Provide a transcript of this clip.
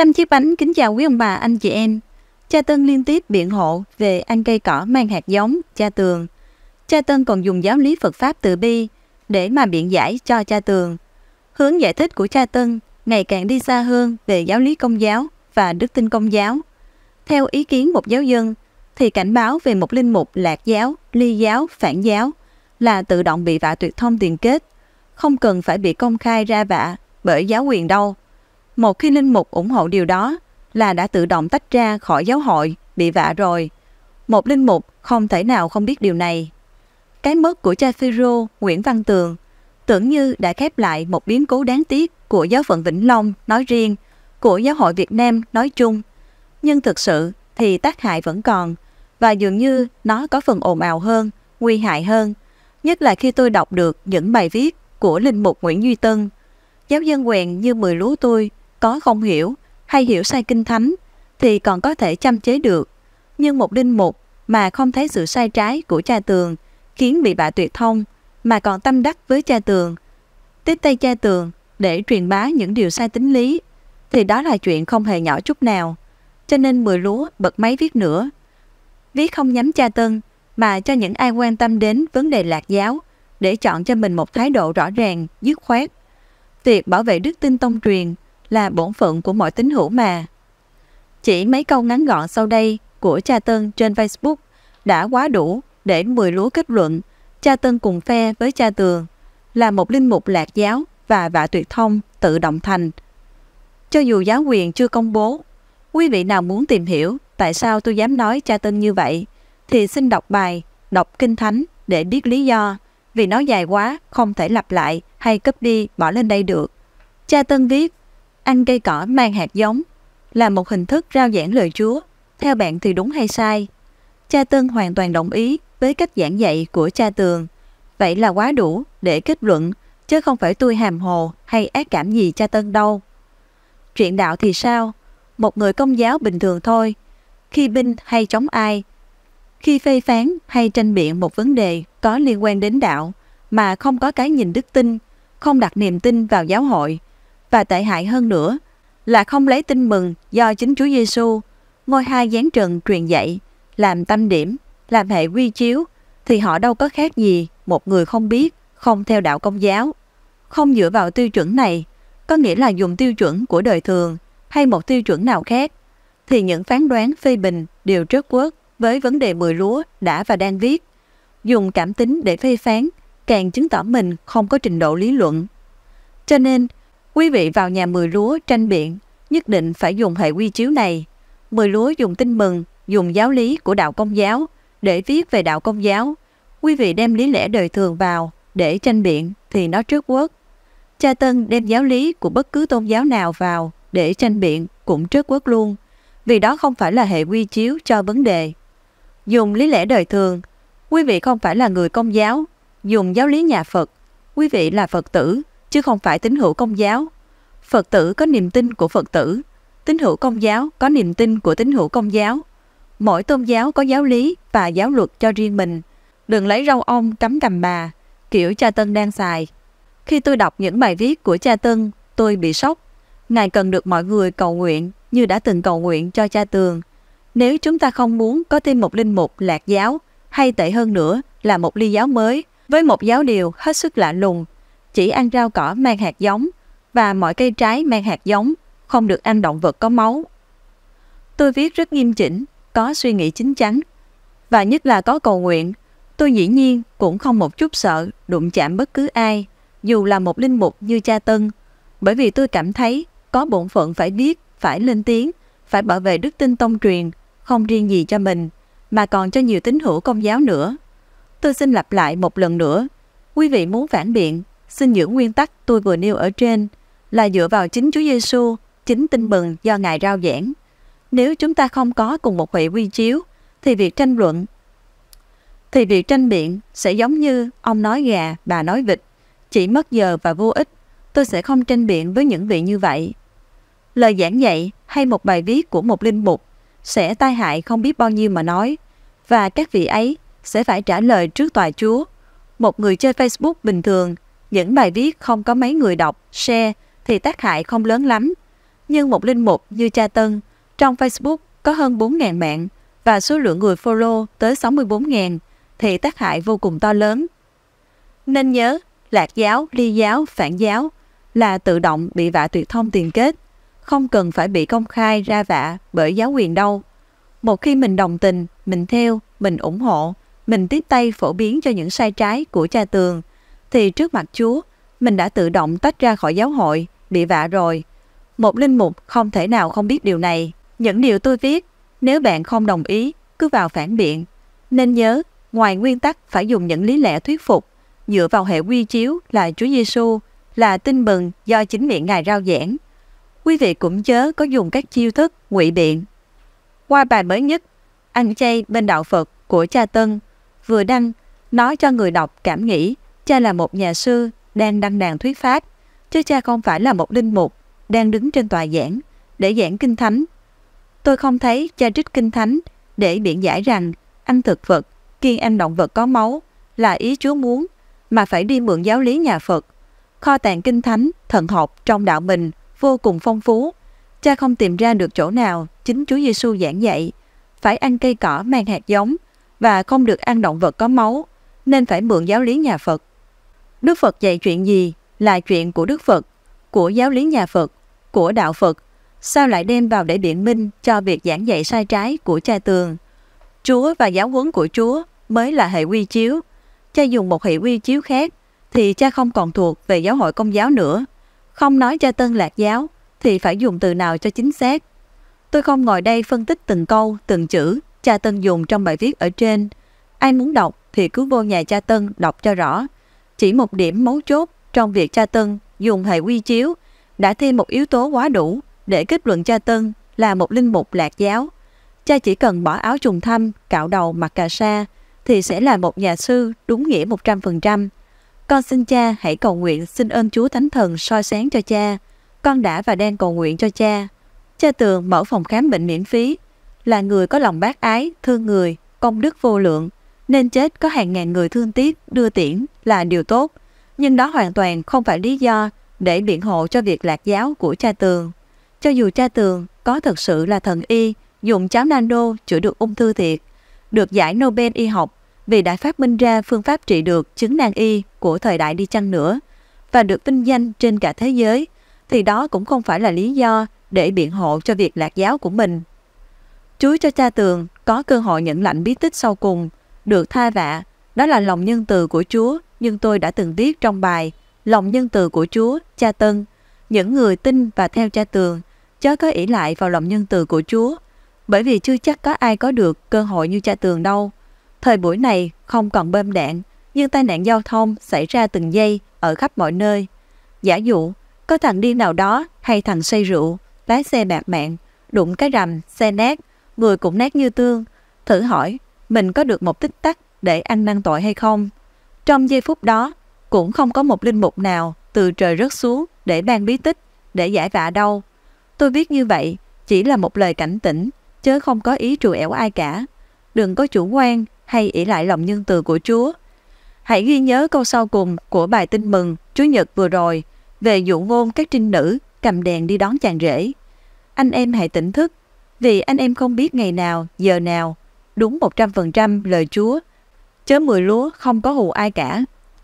Năm chiếc bánh kính chào quý ông bà, anh chị em. Cha Tân liên tiếp biện hộ về ăn cây cỏ mang hạt giống, cha Tường. Cha Tân còn dùng giáo lý Phật Pháp từ bi để mà biện giải cho cha Tường. Hướng giải thích của cha Tân ngày càng đi xa hơn về giáo lý công giáo và đức tin công giáo. Theo ý kiến một giáo dân, thì cảnh báo về một linh mục lạc giáo, ly giáo, phản giáo là tự động bị vạ tuyệt thông tiền kết, không cần phải bị công khai ra vạ bởi giáo quyền đâu. Một khi linh mục ủng hộ điều đó là đã tự động tách ra khỏi giáo hội, bị vạ rồi. Một linh mục không thể nào không biết điều này. Cái mất của cha Phêrô Nguyễn Văn Tường tưởng như đã khép lại một biến cố đáng tiếc của giáo phận Vĩnh Long nói riêng, của giáo hội Việt Nam nói chung. Nhưng thực sự thì tác hại vẫn còn và dường như nó có phần ồn ào hơn, nguy hại hơn, nhất là khi tôi đọc được những bài viết của linh mục Nguyễn Duy Tân. Giáo dân quen như mười lúa tôi có không hiểu hay hiểu sai kinh thánh thì còn có thể chăm chế được. Nhưng một đinh mục mà không thấy sự sai trái của cha tường khiến bị bạ tuyệt thông mà còn tâm đắc với cha tường, tiếp tay cha tường để truyền bá những điều sai tính lý thì đó là chuyện không hề nhỏ chút nào. Cho nên mười lúa bật máy viết nữa. Viết không nhắm cha tân mà cho những ai quan tâm đến vấn đề lạc giáo để chọn cho mình một thái độ rõ ràng, dứt khoát. Việc bảo vệ đức tin tông truyền là bổn phận của mọi tín hữu mà. Chỉ mấy câu ngắn gọn sau đây của cha Tân trên Facebook đã quá đủ để mười lúa kết luận cha Tân cùng phe với cha Tường là một linh mục lạc giáo và vạ tuyệt thông tự động thành. Cho dù giáo quyền chưa công bố, quý vị nào muốn tìm hiểu tại sao tôi dám nói cha Tân như vậy thì xin đọc bài, đọc kinh thánh để biết lý do vì nó dài quá không thể lặp lại hay cấp đi bỏ lên đây được. Cha Tân viết anh cây cỏ mang hạt giống là một hình thức rao giảng lời Chúa, theo bạn thì đúng hay sai. Cha Tân hoàn toàn đồng ý với cách giảng dạy của cha Tường. Vậy là quá đủ để kết luận, chứ không phải tôi hàm hồ hay ác cảm gì cha Tân đâu. Chuyện đạo thì sao? Một người công giáo bình thường thôi, khi binh hay chống ai, khi phê phán hay tranh biện một vấn đề có liên quan đến đạo mà không có cái nhìn đức tin, không đặt niềm tin vào giáo hội, và tệ hại hơn nữa là không lấy tin mừng do chính Chúa Giêsu ngôi hai gián trần truyền dạy, làm tâm điểm, làm hệ quy chiếu, thì họ đâu có khác gì một người không biết, không theo đạo công giáo. Không dựa vào tiêu chuẩn này, có nghĩa là dùng tiêu chuẩn của đời thường hay một tiêu chuẩn nào khác, thì những phán đoán phê bình đều trớt quớt với vấn đề mười lúa đã và đang viết. Dùng cảm tính để phê phán càng chứng tỏ mình không có trình độ lý luận. Cho nên, Quý vị vào nhà mười lúa tranh biện, nhất định phải dùng hệ quy chiếu này. Mười lúa dùng tin mừng, dùng giáo lý của đạo công giáo để viết về đạo công giáo. Quý vị đem lý lẽ đời thường vào để tranh biện thì nó trước quốc. Cha Tân đem giáo lý của bất cứ tôn giáo nào vào để tranh biện cũng trước quốc luôn, vì đó không phải là hệ quy chiếu cho vấn đề. Dùng lý lẽ đời thường, quý vị không phải là người công giáo, dùng giáo lý nhà Phật, quý vị là Phật tử chứ không phải tín hữu công giáo. Phật tử có niềm tin của Phật tử, tín hữu công giáo có niềm tin của tín hữu công giáo. Mỗi tôn giáo có giáo lý và giáo luật cho riêng mình. Đừng lấy rau ong cắm đầm bà, kiểu cha Tân đang xài. Khi tôi đọc những bài viết của cha Tân, tôi bị sốc. Ngài cần được mọi người cầu nguyện như đã từng cầu nguyện cho cha Tường. Nếu chúng ta không muốn có thêm một linh mục lạc giáo, hay tệ hơn nữa là một ly giáo mới, với một giáo điều hết sức lạ lùng chỉ ăn rau cỏ mang hạt giống và mọi cây trái mang hạt giống, không được ăn động vật có máu. Tôi viết rất nghiêm chỉnh, có suy nghĩ chính chắn và nhất là có cầu nguyện. Tôi dĩ nhiên cũng không một chút sợ đụng chạm bất cứ ai, dù là một linh mục như cha Tân, bởi vì tôi cảm thấy có bổn phận phải biết phải lên tiếng, phải bảo vệ đức tin tông truyền, không riêng gì cho mình, mà còn cho nhiều tín hữu công giáo nữa. Tôi xin lặp lại một lần nữa, quý vị muốn phản biện xin giữ nguyên tắc tôi vừa nêu ở trên là dựa vào chính Chúa Giêsu, chính tin mừng do Ngài rao giảng. Nếu chúng ta không có cùng một hệ quy chiếu, thì việc tranh luận, thì việc tranh biện sẽ giống như ông nói gà, bà nói vịt, chỉ mất giờ và vô ích. Tôi sẽ không tranh biện với những vị như vậy. Lời giảng dạy hay một bài viết của một linh mục sẽ tai hại không biết bao nhiêu mà nói, và các vị ấy sẽ phải trả lời trước tòa Chúa. Một người chơi Facebook bình thường những bài viết không có mấy người đọc, share thì tác hại không lớn lắm. Nhưng một linh mục như Cha Tân, trong Facebook có hơn 4.000 mạng và số lượng người follow tới 64.000 thì tác hại vô cùng to lớn. Nên nhớ, lạc giáo, ly giáo, phản giáo là tự động bị vạ tuyệt thông tiền kết, không cần phải bị công khai ra vạ bởi giáo quyền đâu. Một khi mình đồng tình, mình theo, mình ủng hộ, mình tiếp tay phổ biến cho những sai trái của cha tường thì trước mặt Chúa, mình đã tự động tách ra khỏi giáo hội, bị vạ rồi. Một linh mục không thể nào không biết điều này. Những điều tôi viết, nếu bạn không đồng ý, cứ vào phản biện. Nên nhớ, ngoài nguyên tắc phải dùng những lý lẽ thuyết phục, dựa vào hệ quy chiếu là Chúa Giêsu là tin mừng do chính miệng Ngài rao giảng. Quý vị cũng chớ có dùng các chiêu thức ngụy biện. Qua bài mới nhất, ăn chay bên đạo Phật của cha Tân vừa đăng nói cho người đọc cảm nghĩ Cha là một nhà sư đang đăng đàn thuyết pháp, chứ cha không phải là một linh mục đang đứng trên tòa giảng để giảng kinh thánh. Tôi không thấy cha trích kinh thánh để biện giải rằng ăn thực vật, kiêng ăn động vật có máu là ý Chúa muốn, mà phải đi mượn giáo lý nhà Phật. Kho tàng kinh thánh, thần học trong đạo mình vô cùng phong phú. Cha không tìm ra được chỗ nào chính Chúa Giêsu giảng dạy, phải ăn cây cỏ mang hạt giống và không được ăn động vật có máu, nên phải mượn giáo lý nhà Phật. Đức Phật dạy chuyện gì là chuyện của Đức Phật, của giáo lý nhà Phật, của đạo Phật, sao lại đem vào để biện minh cho việc giảng dạy sai trái của cha tường. Chúa và giáo huấn của Chúa mới là hệ quy chiếu. Cha dùng một hệ quy chiếu khác thì cha không còn thuộc về giáo hội công giáo nữa. Không nói cha tân lạc giáo thì phải dùng từ nào cho chính xác. Tôi không ngồi đây phân tích từng câu, từng chữ cha tân dùng trong bài viết ở trên. Ai muốn đọc thì cứ vô nhà cha tân đọc cho rõ chỉ một điểm mấu chốt trong việc cha tân dùng hệ quy chiếu đã thêm một yếu tố quá đủ để kết luận cha Tân là một linh mục lạc giáo. Cha chỉ cần bỏ áo trùng thâm cạo đầu mặc cà sa thì sẽ là một nhà sư đúng nghĩa 100%. Con xin cha hãy cầu nguyện xin ơn Chúa Thánh Thần soi sáng cho cha. Con đã và đang cầu nguyện cho cha. Cha Tường mở phòng khám bệnh miễn phí, là người có lòng bác ái, thương người, công đức vô lượng nên chết có hàng ngàn người thương tiếc đưa tiễn là điều tốt, nhưng đó hoàn toàn không phải lý do để biện hộ cho việc lạc giáo của cha tường. Cho dù cha tường có thật sự là thần y dùng cháo nano chữa được ung thư thiệt, được giải Nobel y học vì đã phát minh ra phương pháp trị được chứng nan y của thời đại đi chăng nữa và được vinh danh trên cả thế giới, thì đó cũng không phải là lý do để biện hộ cho việc lạc giáo của mình. Chúi cho cha tường có cơ hội nhận lãnh bí tích sau cùng – được tha vạ, đó là lòng nhân từ của Chúa, nhưng tôi đã từng viết trong bài Lòng nhân từ của Chúa, cha Tân. Những người tin và theo cha Tường, chớ có ỷ lại vào lòng nhân từ của Chúa, bởi vì chưa chắc có ai có được cơ hội như cha Tường đâu. Thời buổi này không còn bơm đạn, nhưng tai nạn giao thông xảy ra từng giây ở khắp mọi nơi. Giả dụ, có thằng điên nào đó hay thằng say rượu, lái xe bạc mạng, đụng cái rầm, xe nát, người cũng nát như tương. Thử hỏi, mình có được một tích tắc để ăn năn tội hay không. Trong giây phút đó, cũng không có một linh mục nào từ trời rớt xuống để ban bí tích, để giải vạ đâu. Tôi viết như vậy chỉ là một lời cảnh tỉnh, chứ không có ý trù ẻo ai cả. Đừng có chủ quan hay ỷ lại lòng nhân từ của Chúa. Hãy ghi nhớ câu sau cùng của bài tin mừng Chúa Nhật vừa rồi về dụ ngôn các trinh nữ cầm đèn đi đón chàng rể. Anh em hãy tỉnh thức, vì anh em không biết ngày nào, giờ nào đúng 100% lời Chúa. Chớ mười lúa không có hù ai cả,